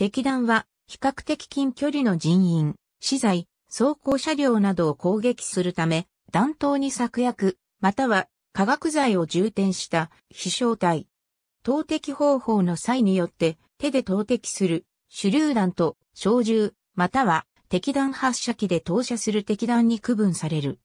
敵弾は比較的近距離の人員、資材、装甲車両などを攻撃するため、弾頭に策薬、または化学剤を充填した飛翔体。投擲方法の際によって手で投擲する手榴弾と小銃、または敵弾発射機で投射する敵弾に区分される。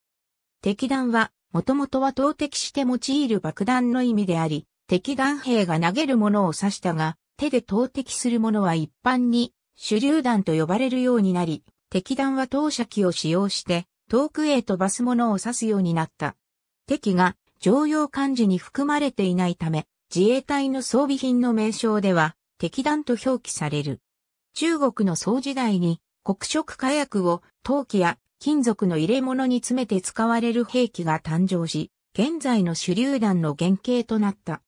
敵弾は、もともとは投擲して用いる爆弾の意味であり、敵弾兵が投げるものを指したが、手で投擲するものは一般に手榴弾と呼ばれるようになり、敵弾は投射機を使用して遠くへ飛ばすものを指すようになった。敵が常用漢字に含まれていないため、自衛隊の装備品の名称では、敵弾と表記される。中国の宋時代に、黒色火薬を陶器や金属の入れ物に詰めて使われる兵器が誕生し、現在の手榴弾の原型となった。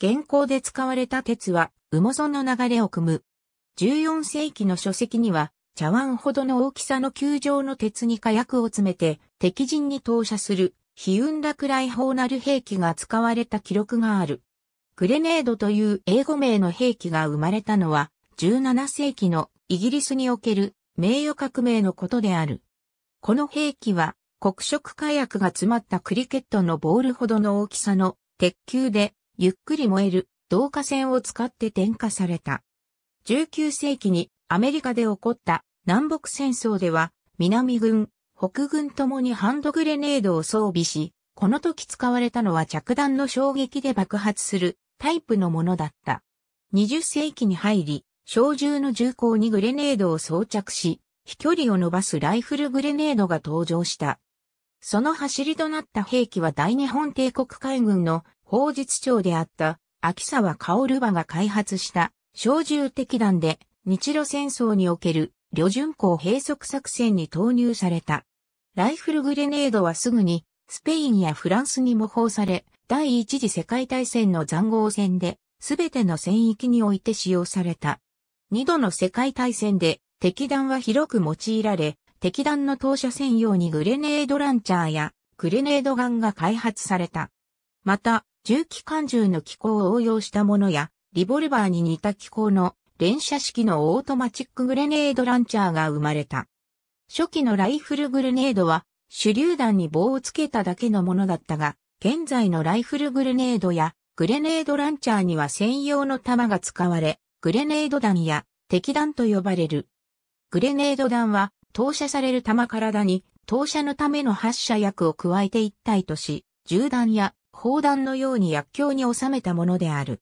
現行で使われた鉄は、うもその流れを組む。14世紀の書籍には、茶碗ほどの大きさの球状の鉄に火薬を詰めて、敵陣に投射する、非雲落雷砲なる兵器が使われた記録がある。グレネードという英語名の兵器が生まれたのは、17世紀のイギリスにおける名誉革命のことである。この兵器は、黒色火薬が詰まったクリケットのボールほどの大きさの鉄球で、ゆっくり燃える導火線を使って点火された。19世紀にアメリカで起こった南北戦争では南軍、北軍ともにハンドグレネードを装備し、この時使われたのは着弾の衝撃で爆発するタイプのものだった。20世紀に入り、小銃の銃口にグレネードを装着し、飛距離を伸ばすライフルグレネードが登場した。その走りとなった兵器は大日本帝国海軍の法術長であった秋沢薫馬が開発した小銃敵弾で日露戦争における旅順港閉塞作戦に投入された。ライフルグレネードはすぐにスペインやフランスに模倣され、第一次世界大戦の残壕戦で、すべての戦域において使用された。二度の世界大戦で、敵弾は広く用いられ、敵弾の投射専用にグレネードランチャーやグレネードガンが開発された。また、重機関銃の機構を応用したものや、リボルバーに似た機構の連射式のオートマチックグレネードランチャーが生まれた。初期のライフルグレネードは手榴弾に棒をつけただけのものだったが、現在のライフルグレネードやグレネードランチャーには専用の弾が使われ、グレネード弾や敵弾と呼ばれる。グレネード弾は投射される弾体に投射のための発射薬を加えて一体とし、銃弾や砲弾のように薬莢に収めたものである。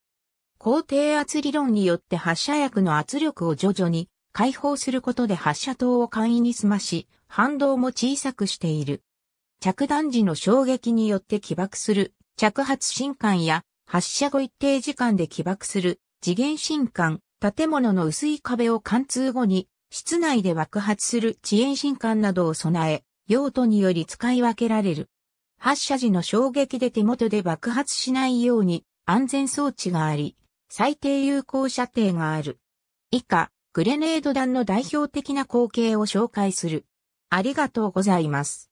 高低圧理論によって発射薬の圧力を徐々に解放することで発射塔を簡易に済まし、反動も小さくしている。着弾時の衝撃によって起爆する着発進管や発射後一定時間で起爆する次元進管、建物の薄い壁を貫通後に室内で爆発する遅延進管などを備え、用途により使い分けられる。発射時の衝撃で手元で爆発しないように安全装置があり、最低有効射程がある。以下、グレネード弾の代表的な光景を紹介する。ありがとうございます。